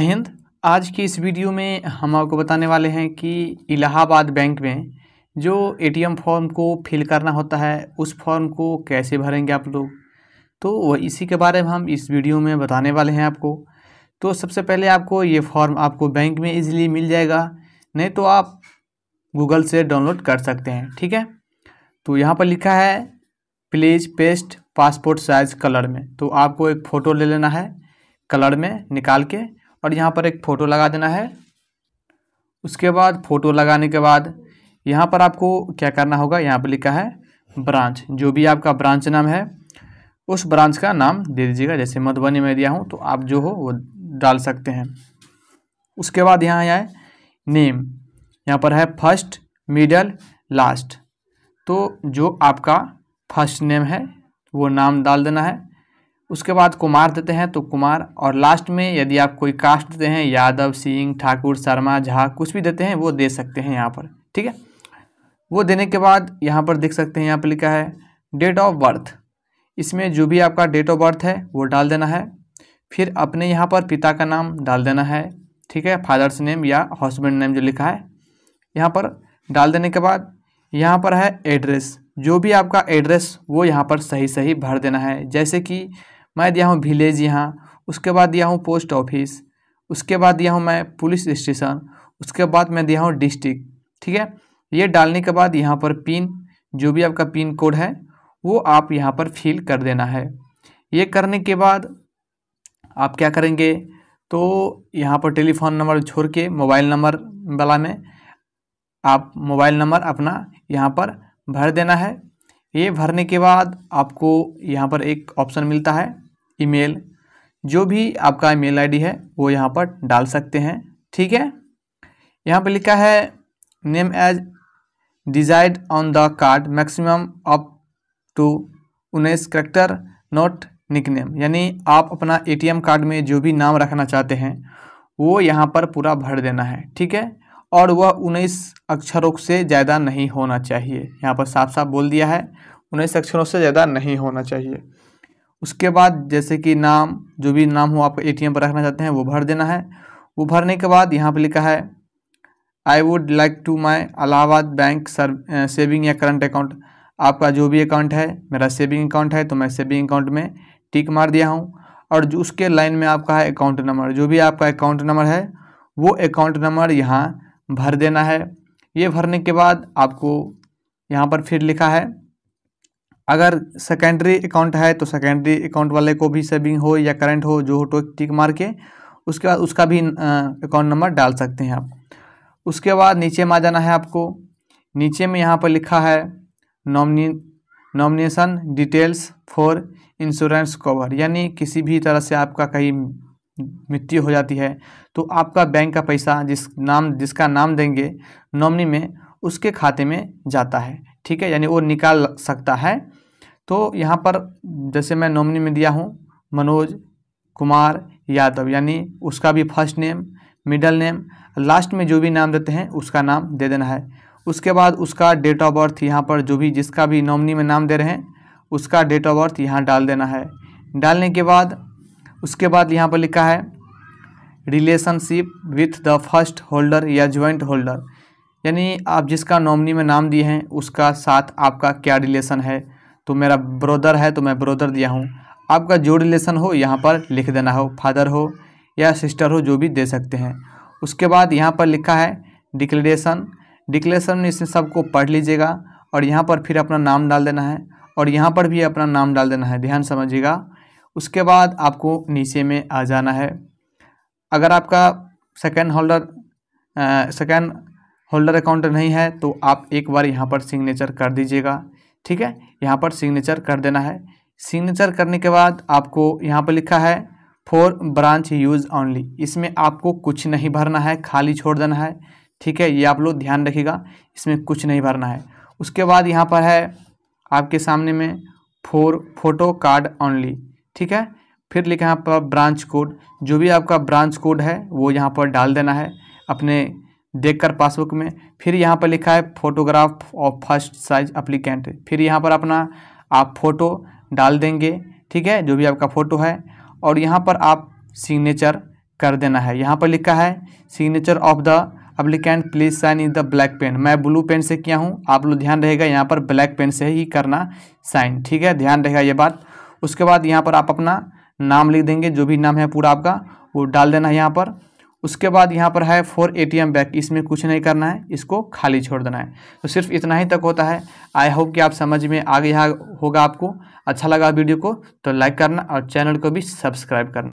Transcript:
हिंद आज की इस वीडियो में हम आपको बताने वाले हैं कि इलाहाबाद बैंक में जो एटीएम फॉर्म को फिल करना होता है उस फॉर्म को कैसे भरेंगे आप लोग तो वह इसी के बारे में हम इस वीडियो में बताने वाले हैं आपको तो सबसे पहले आपको ये फॉर्म आपको बैंक में इजीली मिल जाएगा नहीं तो आप गूगल से डाउनलोड कर सकते हैं ठीक है तो यहाँ पर लिखा है please paste passport size colour में तो आपको एक फ़ोटो ले लेना है कलर में निकाल के और यहाँ पर एक फ़ोटो लगा देना है उसके बाद फ़ोटो लगाने के बाद यहाँ पर आपको क्या करना होगा यहाँ पर लिखा है ब्रांच जो भी आपका ब्रांच नाम है उस ब्रांच का नाम दे दीजिएगा जैसे मधुबनी में दिया हूँ तो आप जो हो वो डाल सकते हैं उसके बाद यहाँ आए नेम यहाँ पर है फर्स्ट मिडल लास्ट तो जो आपका फर्स्ट नेम है वो नाम डाल देना है उसके बाद कुमार देते हैं तो कुमार और लास्ट में यदि आप कोई कास्ट देते हैं यादव सिंह ठाकुर शर्मा झा कुछ भी देते हैं वो दे सकते हैं यहाँ पर ठीक है वो देने के बाद यहाँ पर देख सकते हैं यहाँ पर लिखा है डेट ऑफ बर्थ इसमें जो भी आपका डेट ऑफ बर्थ है वो डाल देना है फिर अपने यहाँ पर पिता का नाम डाल देना है ठीक है फादर्स नेम या हस्बैंड नेम जो लिखा है यहाँ पर डाल देने के बाद यहाँ पर है एड्रेस जो भी आपका एड्रेस वो यहाँ पर सही सही भर देना है जैसे कि मैं दिया हूँ विलेज यहाँ उसके बाद दिया हूँ पोस्ट ऑफिस उसके बाद दिया हूँ मैं पुलिस स्टेशन उसके बाद मैं दिया हूँ डिस्ट्रिक्ट ठीक है ये डालने के बाद यहाँ पर पिन जो भी आपका पिन कोड है वो आप यहाँ पर फिल कर देना है ये करने के बाद आप क्या करेंगे तो यहाँ पर टेलीफोन नंबर छोड़ के मोबाइल नंबर वाला में आप मोबाइल नंबर अपना यहाँ पर भर देना है ये भरने के बाद आपको यहाँ पर एक ऑप्शन मिलता है ईमेल जो भी आपका ईमेल आईडी है वो यहाँ पर डाल सकते हैं ठीक है यहाँ पर लिखा है name as desired on the card maximum up to उन्नीस करेक्टर नोट निकनेम यानी आप अपना एटीएम कार्ड में जो भी नाम रखना चाहते हैं वो यहाँ पर पूरा भर देना है ठीक है और वह उन्नीस अक्षरों से ज़्यादा नहीं होना चाहिए यहाँ पर साफ साफ बोल दिया है उन्नीस अक्षरों से ज़्यादा नहीं होना चाहिए उसके बाद जैसे कि नाम जो भी नाम हो आप ए टी एम पर रखना चाहते हैं वो भर देना है वो भरने के बाद यहाँ पर लिखा है I would like to my Allahabad bank sir saving या करंट अकाउंट आपका जो भी अकाउंट है मेरा सेविंग अकाउंट है तो मैं सेविंग अकाउंट में टिक मार दिया हूँ और जो उसके लाइन में आपका है अकाउंट नंबर जो भी आपका अकाउंट नंबर है वो अकाउंट नंबर यहाँ भर देना है ये भरने के बाद आपको यहाँ पर फिर लिखा है अगर सेकेंडरी अकाउंट है तो सेकेंडरी अकाउंट वाले को भी सेविंग हो या करंट हो जो हो तो टिक मार के उसके बाद उसका भी अकाउंट नंबर डाल सकते हैं आप उसके बाद नीचे में आ जाना है आपको नीचे में यहाँ पर लिखा है nominee nomination details for insurance cover यानी किसी भी तरह से आपका कहीं मृत्यु हो जाती है तो आपका बैंक का पैसा जिस नाम जिसका नाम देंगे नॉमिनी में उसके खाते में जाता है ठीक है यानी वो निकाल सकता है तो यहाँ पर जैसे मैं नॉमिनी में दिया हूँ मनोज कुमार यादव यानी उसका भी first name middle name last में जो भी नाम देते हैं उसका नाम दे देना है उसके बाद उसका डेट ऑफ बर्थ यहाँ पर जो भी जिसका भी नॉमिनी में नाम दे रहे हैं उसका डेट ऑफ बर्थ यहाँ डाल देना है डालने के बाद उसके बाद यहाँ पर लिखा है relationship with the first holder या ज्वाइंट होल्डर यानी आप जिसका नॉमनी में नाम दिए हैं उसका साथ आपका क्या रिलेशन है तो मेरा ब्रोदर है तो मैं ब्रोदर दिया हूँ आपका जो रिलेशन हो यहाँ पर लिख देना हो फादर हो या सिस्टर हो जो भी दे सकते हैं उसके बाद यहाँ पर लिखा है डिक्लेरेशन डिक्लेरेशन में इसे सबको पढ़ लीजिएगा और यहाँ पर फिर अपना नाम डाल देना है और यहाँ पर भी अपना नाम डाल देना है ध्यान समझिएगा उसके बाद आपको नीचे में आ जाना है अगर आपका second holder second holder account नहीं है तो आप एक बार यहाँ पर सिग्नेचर कर दीजिएगा ठीक है यहाँ पर सिग्नेचर कर देना है सिग्नेचर करने के बाद आपको यहाँ पर लिखा है फॉर ब्रांच यूज़ ऑनली इसमें आपको कुछ नहीं भरना है खाली छोड़ देना है ठीक है ये आप लोग ध्यान रखिएगा इसमें कुछ नहीं भरना है उसके बाद यहाँ पर है आपके सामने में फोर फोटो कार्ड ऑनली ठीक है फिर लिखा यहाँ पर ब्रांच कोड जो भी आपका ब्रांच कोड है वो यहाँ पर डाल देना है अपने देखकर पासबुक में फिर यहाँ पर लिखा है photograph of first size applicant फिर यहाँ पर अपना आप फ़ोटो डाल देंगे ठीक है जो भी आपका फ़ोटो है और यहाँ पर आप सिग्नेचर कर देना है यहाँ पर लिखा है signature of the applicant please sign in the black pen मैं ब्लू पेन से किया हूँ आप लोग ध्यान रहेगा यहाँ पर ब्लैक पेन से ही करना साइन ठीक है ध्यान रहेगा ये बात उसके बाद यहाँ पर आप अपना नाम लिख देंगे जो भी नाम है पूरा आपका वो डाल देना है यहाँ पर उसके बाद यहाँ पर है for A T M back इसमें कुछ नहीं करना है इसको खाली छोड़ देना है तो सिर्फ इतना ही तक होता है आई होप कि आप समझ में आ गया होगा आपको अच्छा लगा वीडियो को तो लाइक करना और चैनल को भी सब्सक्राइब करना